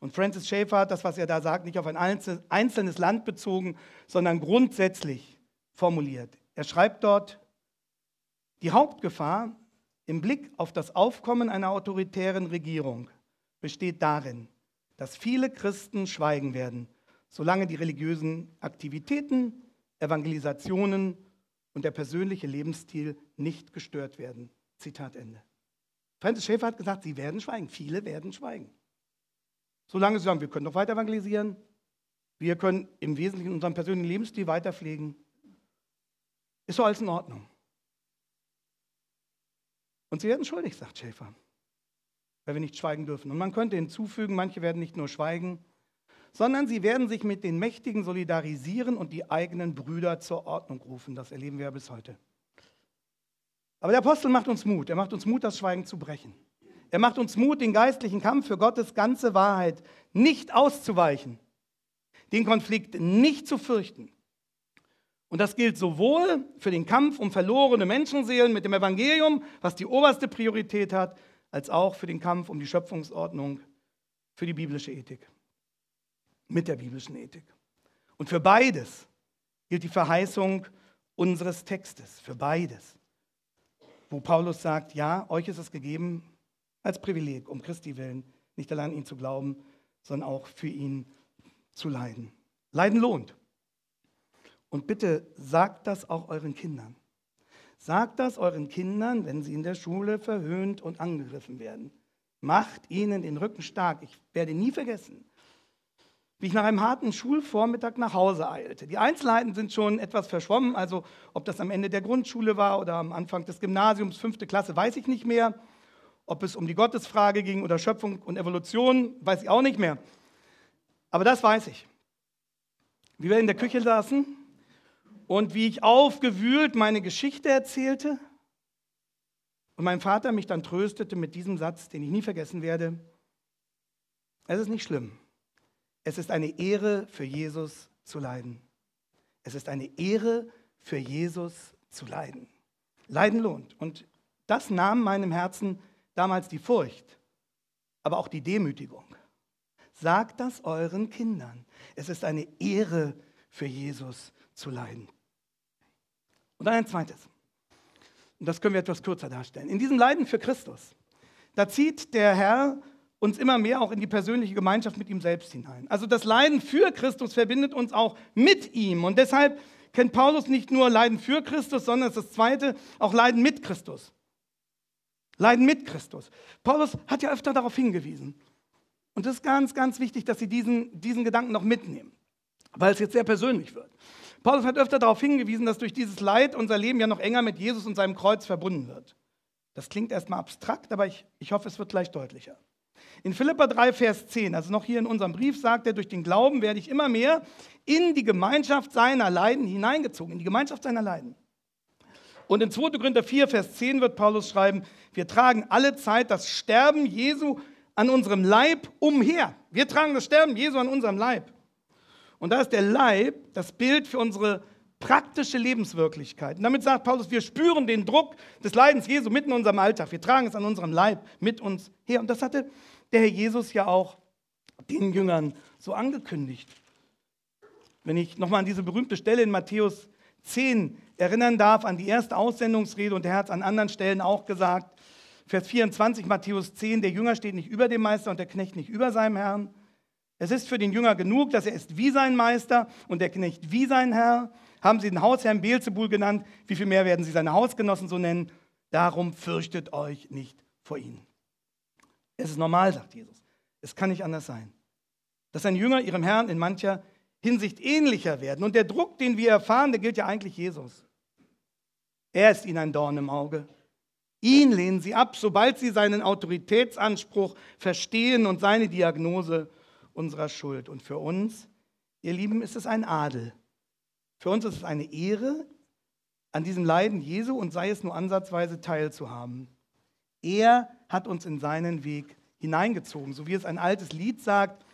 Und Francis Schaeffer hat das, was er da sagt, nicht auf ein einzelnes Land bezogen, sondern grundsätzlich formuliert. Er schreibt dort, die Hauptgefahr im Blick auf das Aufkommen einer autoritären Regierung besteht darin, dass viele Christen schweigen werden, solange die religiösen Aktivitäten, Evangelisationen und der persönliche Lebensstil nicht gestört werden. Zitat Ende. Francis Schäfer hat gesagt, sie werden schweigen, viele werden schweigen. Solange sie sagen, wir können noch weiter evangelisieren, wir können im Wesentlichen unseren persönlichen Lebensstil weiterpflegen, ist so alles in Ordnung. Und sie werden schuldig, sagt Schäfer, weil wir nicht schweigen dürfen. Und man könnte hinzufügen, manche werden nicht nur schweigen, sondern sie werden sich mit den Mächtigen solidarisieren und die eigenen Brüder zur Ordnung rufen. Das erleben wir ja bis heute. Aber der Apostel macht uns Mut. Er macht uns Mut, das Schweigen zu brechen. Er macht uns Mut, den geistlichen Kampf für Gottes ganze Wahrheit nicht auszuweichen, den Konflikt nicht zu fürchten. Und das gilt sowohl für den Kampf um verlorene Menschenseelen mit dem Evangelium, was die oberste Priorität hat, als auch für den Kampf um die Schöpfungsordnung, für die biblische Ethik mit der biblischen Ethik. Und für beides gilt die Verheißung unseres Textes, für beides. Wo Paulus sagt, ja, euch ist es gegeben als Privileg, um Christi willen, nicht allein ihn zu glauben, sondern auch für ihn zu leiden. Leiden lohnt. Und bitte sagt das auch euren Kindern. Sagt das euren Kindern, wenn sie in der Schule verhöhnt und angegriffen werden. Macht ihnen den Rücken stark. Ich werde nie vergessen, wie ich nach einem harten Schulvormittag nach Hause eilte. Die Einzelheiten sind schon etwas verschwommen, also ob das am Ende der Grundschule war oder am Anfang des Gymnasiums, fünfte Klasse, weiß ich nicht mehr. Ob es um die Gottesfrage ging oder Schöpfung und Evolution, weiß ich auch nicht mehr. Aber das weiß ich. Wie wir in der Küche saßen und wie ich aufgewühlt meine Geschichte erzählte und mein Vater mich dann tröstete mit diesem Satz, den ich nie vergessen werde. Es ist nicht schlimm. Es ist eine Ehre für Jesus zu leiden. Es ist eine Ehre für Jesus zu leiden. Leiden lohnt. Und das nahm meinem Herzen damals die Furcht, aber auch die Demütigung. Sagt das euren Kindern. Es ist eine Ehre für Jesus zu leiden. Und dann ein zweites. Und das können wir etwas kürzer darstellen. In diesem Leiden für Christus, da zieht der Herr uns immer mehr auch in die persönliche Gemeinschaft mit ihm selbst hinein. Also das Leiden für Christus verbindet uns auch mit ihm. Und deshalb kennt Paulus nicht nur Leiden für Christus, sondern das Zweite, auch Leiden mit Christus. Leiden mit Christus. Paulus hat ja öfter darauf hingewiesen. Und das ist ganz, ganz wichtig, dass Sie diesen, diesen Gedanken noch mitnehmen, weil es jetzt sehr persönlich wird. Paulus hat öfter darauf hingewiesen, dass durch dieses Leid unser Leben ja noch enger mit Jesus und seinem Kreuz verbunden wird. Das klingt erstmal abstrakt, aber ich, ich hoffe, es wird gleich deutlicher. In Philippa 3, Vers 10, also noch hier in unserem Brief, sagt er, durch den Glauben werde ich immer mehr in die Gemeinschaft seiner Leiden hineingezogen, in die Gemeinschaft seiner Leiden. Und in 2. Korinther 4, Vers 10 wird Paulus schreiben, wir tragen alle Zeit das Sterben Jesu an unserem Leib umher. Wir tragen das Sterben Jesu an unserem Leib. Und da ist der Leib das Bild für unsere praktische Lebenswirklichkeit. Und Damit sagt Paulus, wir spüren den Druck des Leidens Jesu mitten in unserem Alltag. Wir tragen es an unserem Leib mit uns her. Und das hatte der Herr Jesus ja auch den Jüngern so angekündigt. Wenn ich nochmal an diese berühmte Stelle in Matthäus 10 erinnern darf, an die erste Aussendungsrede, und der Herr hat es an anderen Stellen auch gesagt, Vers 24 Matthäus 10, der Jünger steht nicht über dem Meister und der Knecht nicht über seinem Herrn. Es ist für den Jünger genug, dass er ist wie sein Meister und der Knecht wie sein Herr. Haben sie den Hausherrn Beelzebul genannt, wie viel mehr werden sie seine Hausgenossen so nennen? Darum fürchtet euch nicht vor ihnen. Es ist normal, sagt Jesus. Es kann nicht anders sein. Dass ein Jünger ihrem Herrn in mancher Hinsicht ähnlicher werden. Und der Druck, den wir erfahren, der gilt ja eigentlich Jesus. Er ist ihnen ein Dorn im Auge. Ihn lehnen sie ab, sobald sie seinen Autoritätsanspruch verstehen und seine Diagnose unserer Schuld. Und für uns, ihr Lieben, ist es ein Adel. Für uns ist es eine Ehre, an diesem Leiden Jesu und sei es nur ansatzweise teilzuhaben. Er hat uns in seinen Weg hineingezogen, so wie es ein altes Lied sagt,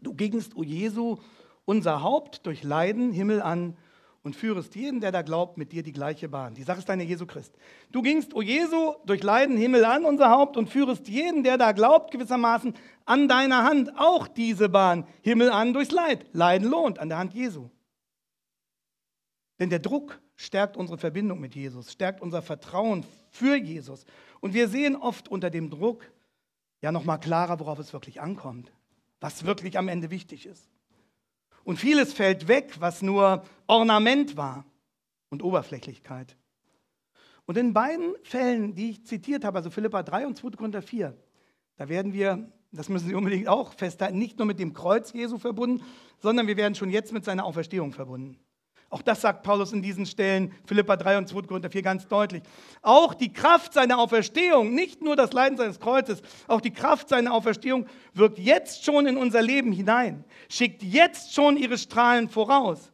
du gingst, o Jesu, unser Haupt durch Leiden, Himmel an, und führest jeden, der da glaubt, mit dir die gleiche Bahn. Die Sache ist deine Jesu Christ. Du gingst, o Jesu, durch Leiden Himmel an unser Haupt und führest jeden, der da glaubt, gewissermaßen an deiner Hand auch diese Bahn. Himmel an durchs Leid. Leiden lohnt an der Hand Jesu. Denn der Druck stärkt unsere Verbindung mit Jesus, stärkt unser Vertrauen für Jesus. Und wir sehen oft unter dem Druck ja nochmal klarer, worauf es wirklich ankommt, was wirklich am Ende wichtig ist. Und vieles fällt weg, was nur Ornament war und Oberflächlichkeit. Und in beiden Fällen, die ich zitiert habe, also Philippa 3 und 2. Korinther 4, da werden wir, das müssen Sie unbedingt auch festhalten, nicht nur mit dem Kreuz Jesu verbunden, sondern wir werden schon jetzt mit seiner Auferstehung verbunden. Auch das sagt Paulus in diesen Stellen, Philippa 3 und 2. Korinther 4 ganz deutlich. Auch die Kraft seiner Auferstehung, nicht nur das Leiden seines Kreuzes, auch die Kraft seiner Auferstehung wirkt jetzt schon in unser Leben hinein, schickt jetzt schon ihre Strahlen voraus.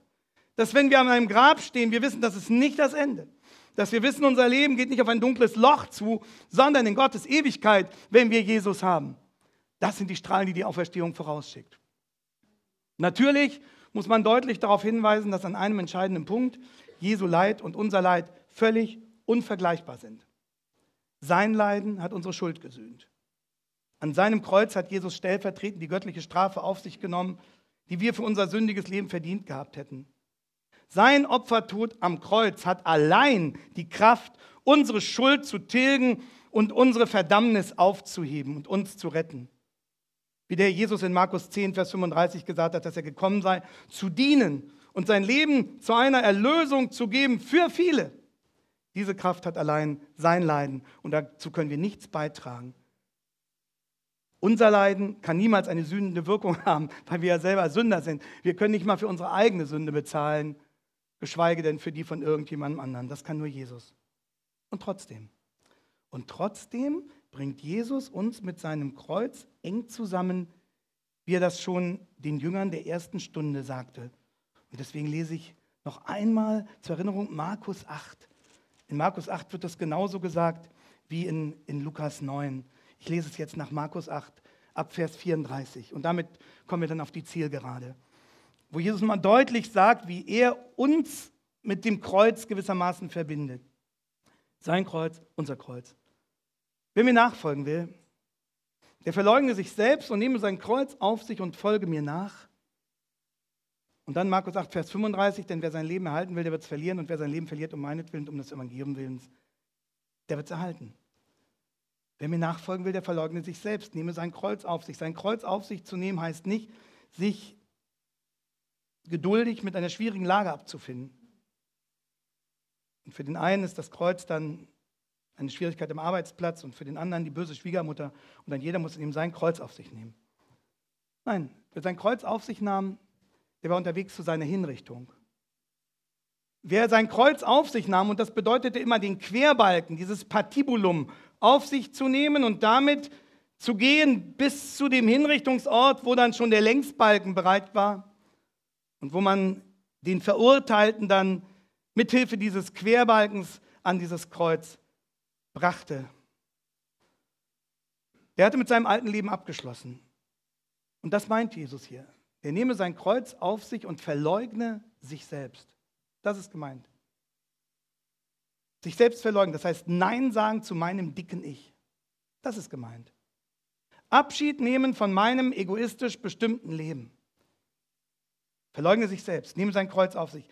Dass wenn wir an einem Grab stehen, wir wissen, das ist nicht das Ende dass wir wissen, unser Leben geht nicht auf ein dunkles Loch zu, sondern in Gottes Ewigkeit, wenn wir Jesus haben. Das sind die Strahlen, die die Auferstehung vorausschickt. Natürlich muss man deutlich darauf hinweisen, dass an einem entscheidenden Punkt Jesu Leid und unser Leid völlig unvergleichbar sind. Sein Leiden hat unsere Schuld gesühnt. An seinem Kreuz hat Jesus stellvertretend die göttliche Strafe auf sich genommen, die wir für unser sündiges Leben verdient gehabt hätten. Sein Opfertod am Kreuz hat allein die Kraft, unsere Schuld zu tilgen und unsere Verdammnis aufzuheben und uns zu retten. Wie der Jesus in Markus 10, Vers 35 gesagt hat, dass er gekommen sei, zu dienen und sein Leben zu einer Erlösung zu geben für viele. Diese Kraft hat allein sein Leiden und dazu können wir nichts beitragen. Unser Leiden kann niemals eine sündende Wirkung haben, weil wir ja selber Sünder sind. Wir können nicht mal für unsere eigene Sünde bezahlen, geschweige denn für die von irgendjemandem anderen. Das kann nur Jesus. Und trotzdem. Und trotzdem bringt Jesus uns mit seinem Kreuz eng zusammen, wie er das schon den Jüngern der ersten Stunde sagte. Und deswegen lese ich noch einmal zur Erinnerung Markus 8. In Markus 8 wird das genauso gesagt wie in, in Lukas 9. Ich lese es jetzt nach Markus 8 ab Vers 34. Und damit kommen wir dann auf die Zielgerade, wo Jesus mal deutlich sagt, wie er uns mit dem Kreuz gewissermaßen verbindet. Sein Kreuz, unser Kreuz. Wer mir nachfolgen will, der verleugne sich selbst und nehme sein Kreuz auf sich und folge mir nach. Und dann Markus 8, Vers 35, denn wer sein Leben erhalten will, der wird es verlieren. Und wer sein Leben verliert, um meinetwillen und um des Evangeliums willens, der wird es erhalten. Wer mir nachfolgen will, der verleugne sich selbst, nehme sein Kreuz auf sich. Sein Kreuz auf sich zu nehmen heißt nicht, sich geduldig mit einer schwierigen Lage abzufinden. Und für den einen ist das Kreuz dann eine Schwierigkeit am Arbeitsplatz und für den anderen die böse Schwiegermutter und dann jeder muss in ihm sein Kreuz auf sich nehmen. Nein, wer sein Kreuz auf sich nahm, der war unterwegs zu seiner Hinrichtung. Wer sein Kreuz auf sich nahm, und das bedeutete immer den Querbalken, dieses Patibulum, auf sich zu nehmen und damit zu gehen bis zu dem Hinrichtungsort, wo dann schon der Längsbalken bereit war und wo man den Verurteilten dann mithilfe dieses Querbalkens an dieses Kreuz brachte. Er hatte mit seinem alten Leben abgeschlossen. Und das meint Jesus hier. Er nehme sein Kreuz auf sich und verleugne sich selbst. Das ist gemeint. Sich selbst verleugnen, das heißt Nein sagen zu meinem dicken Ich. Das ist gemeint. Abschied nehmen von meinem egoistisch bestimmten Leben. Verleugne sich selbst, nehme sein Kreuz auf sich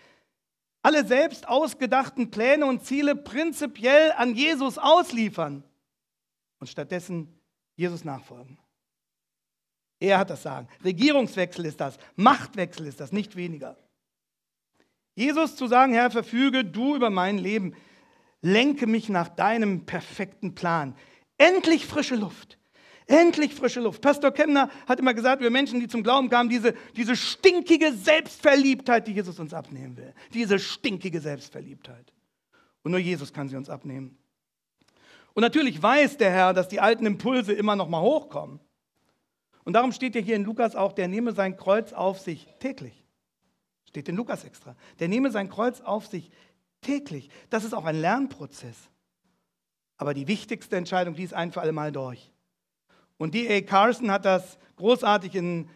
alle selbst ausgedachten Pläne und Ziele prinzipiell an Jesus ausliefern und stattdessen Jesus nachfolgen. Er hat das Sagen. Regierungswechsel ist das, Machtwechsel ist das, nicht weniger. Jesus zu sagen, Herr, verfüge du über mein Leben, lenke mich nach deinem perfekten Plan. Endlich frische Luft, Endlich frische Luft. Pastor Kemner hat immer gesagt, wir Menschen, die zum Glauben kamen, diese, diese stinkige Selbstverliebtheit, die Jesus uns abnehmen will. Diese stinkige Selbstverliebtheit. Und nur Jesus kann sie uns abnehmen. Und natürlich weiß der Herr, dass die alten Impulse immer noch mal hochkommen. Und darum steht ja hier in Lukas auch, der nehme sein Kreuz auf sich täglich. Steht in Lukas extra. Der nehme sein Kreuz auf sich täglich. Das ist auch ein Lernprozess. Aber die wichtigste Entscheidung, die ist ein für alle Mal durch. Und D.A. Carson hat das großartig in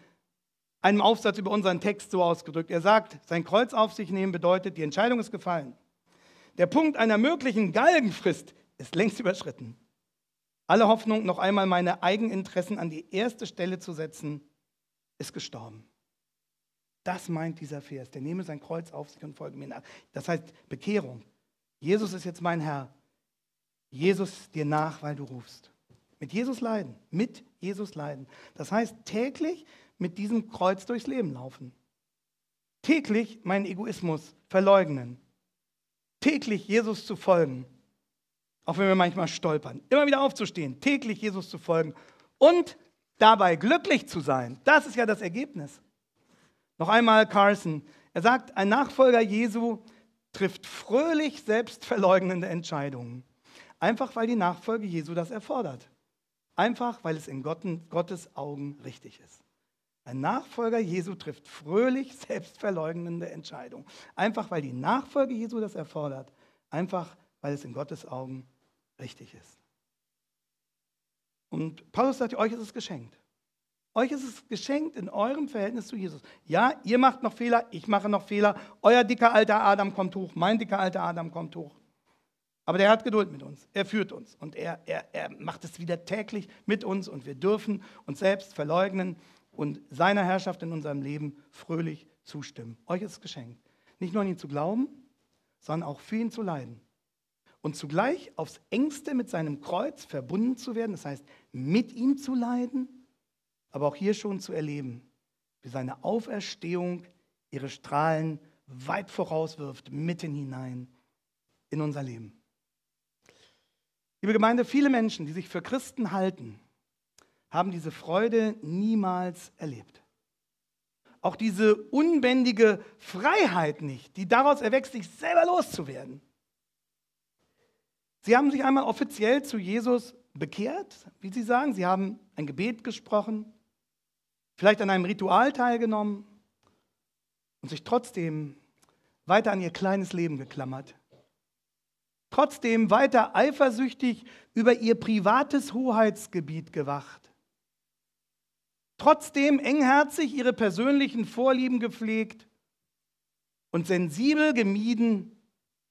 einem Aufsatz über unseren Text so ausgedrückt. Er sagt, sein Kreuz auf sich nehmen bedeutet, die Entscheidung ist gefallen. Der Punkt einer möglichen Galgenfrist ist längst überschritten. Alle Hoffnung, noch einmal meine Eigeninteressen an die erste Stelle zu setzen, ist gestorben. Das meint dieser Vers. Der nehme sein Kreuz auf sich und folge mir nach. Das heißt Bekehrung. Jesus ist jetzt mein Herr. Jesus dir nach, weil du rufst. Mit Jesus leiden. Mit Jesus leiden. Das heißt, täglich mit diesem Kreuz durchs Leben laufen. Täglich meinen Egoismus verleugnen. Täglich Jesus zu folgen. Auch wenn wir manchmal stolpern. Immer wieder aufzustehen. Täglich Jesus zu folgen. Und dabei glücklich zu sein. Das ist ja das Ergebnis. Noch einmal Carson. Er sagt, ein Nachfolger Jesu trifft fröhlich selbstverleugnende Entscheidungen. Einfach weil die Nachfolge Jesu das erfordert. Einfach, weil es in Gottes Augen richtig ist. Ein Nachfolger Jesu trifft fröhlich selbstverleugnende Entscheidungen. Einfach, weil die Nachfolge Jesu das erfordert. Einfach, weil es in Gottes Augen richtig ist. Und Paulus sagt, euch ist es geschenkt. Euch ist es geschenkt in eurem Verhältnis zu Jesus. Ja, ihr macht noch Fehler, ich mache noch Fehler. Euer dicker alter Adam kommt hoch, mein dicker alter Adam kommt hoch. Aber der hat Geduld mit uns. Er führt uns und er, er, er macht es wieder täglich mit uns und wir dürfen uns selbst verleugnen und seiner Herrschaft in unserem Leben fröhlich zustimmen. Euch ist es geschenkt. Nicht nur an ihn zu glauben, sondern auch für ihn zu leiden. Und zugleich aufs engste mit seinem Kreuz verbunden zu werden, das heißt mit ihm zu leiden, aber auch hier schon zu erleben, wie seine Auferstehung ihre Strahlen weit vorauswirft, mitten hinein in unser Leben. Liebe Gemeinde, viele Menschen, die sich für Christen halten, haben diese Freude niemals erlebt. Auch diese unbändige Freiheit nicht, die daraus erwächst, sich selber loszuwerden. Sie haben sich einmal offiziell zu Jesus bekehrt, wie Sie sagen. Sie haben ein Gebet gesprochen, vielleicht an einem Ritual teilgenommen und sich trotzdem weiter an Ihr kleines Leben geklammert trotzdem weiter eifersüchtig über ihr privates Hoheitsgebiet gewacht. Trotzdem engherzig ihre persönlichen Vorlieben gepflegt und sensibel gemieden,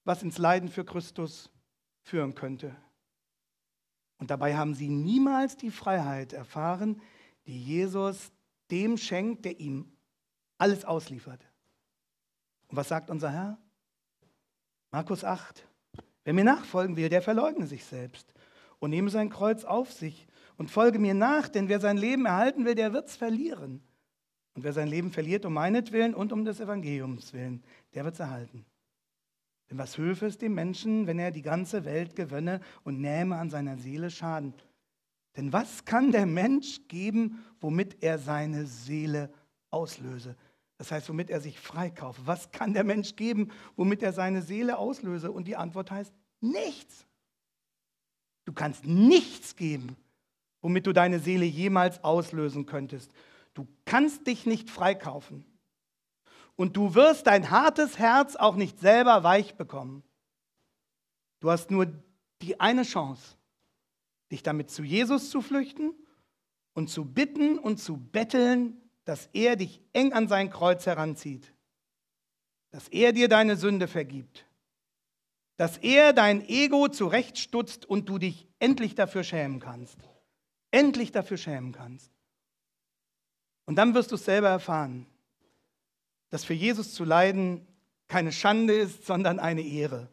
was ins Leiden für Christus führen könnte. Und dabei haben sie niemals die Freiheit erfahren, die Jesus dem schenkt, der ihm alles ausliefert. Und was sagt unser Herr? Markus 8, Wer mir nachfolgen will, der verleugne sich selbst und nehme sein Kreuz auf sich und folge mir nach, denn wer sein Leben erhalten will, der wird es verlieren. Und wer sein Leben verliert um meinetwillen und um des Evangeliums willen, der wird es erhalten. Denn was hülfe es dem Menschen, wenn er die ganze Welt gewönne und nähme an seiner Seele Schaden? Denn was kann der Mensch geben, womit er seine Seele auslöse? Das heißt, womit er sich freikaufe. Was kann der Mensch geben, womit er seine Seele auslöse? Und die Antwort heißt nichts. Du kannst nichts geben, womit du deine Seele jemals auslösen könntest. Du kannst dich nicht freikaufen. Und du wirst dein hartes Herz auch nicht selber weich bekommen. Du hast nur die eine Chance, dich damit zu Jesus zu flüchten und zu bitten und zu betteln dass er dich eng an sein Kreuz heranzieht, dass er dir deine Sünde vergibt, dass er dein Ego zurechtstutzt und du dich endlich dafür schämen kannst. Endlich dafür schämen kannst. Und dann wirst du es selber erfahren, dass für Jesus zu leiden keine Schande ist, sondern eine Ehre.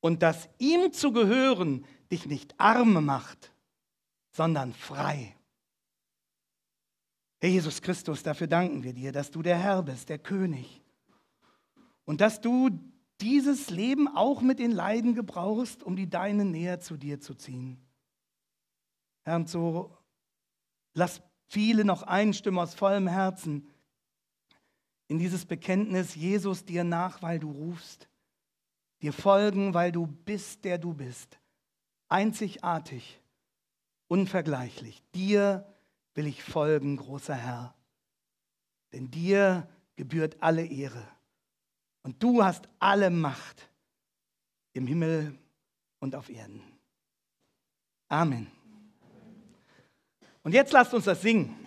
Und dass ihm zu gehören dich nicht arme macht, sondern frei. Herr Jesus Christus, dafür danken wir dir, dass du der Herr bist, der König. Und dass du dieses Leben auch mit den Leiden gebrauchst, um die Deinen näher zu dir zu ziehen. Herr, und so lass viele noch einstimmen aus vollem Herzen in dieses Bekenntnis, Jesus dir nach, weil du rufst, dir folgen, weil du bist, der du bist, einzigartig, unvergleichlich, dir will ich folgen, großer Herr. Denn dir gebührt alle Ehre. Und du hast alle Macht im Himmel und auf Erden. Amen. Und jetzt lasst uns das singen.